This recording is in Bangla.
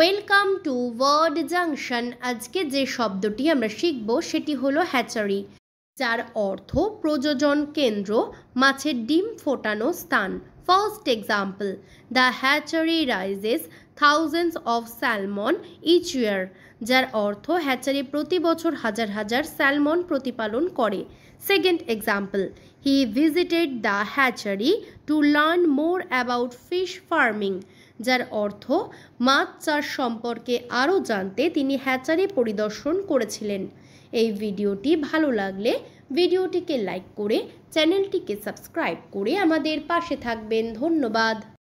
ওয়েলকাম টু ওয়ার্ড জাংশন আজকে যে শব্দটি আমরা শিখব সেটি হলো হ্যাচারি যার অর্থ প্রযোজন কেন্দ্র মাছের ডিম ফোটানো স্থান first example the hatchery raises thousands of salmon each year যার অর্থ হ্যাচারি প্রতি বছর হাজার হাজার স্যালমন প্রতিপালন করে second example he visited the hatchery to learn more about fish farming যার অর্থ মাছ চাষ সম্পর্কে আরও জানতে তিনি হ্যাচারি পরিদর্শন করেছিলেন এই ভিডিওটি ভালো লাগলে ভিডিওটিকে লাইক করে চ্যানেলটিকে সাবস্ক্রাইব করে আমাদের পাশে থাকবেন ধন্যবাদ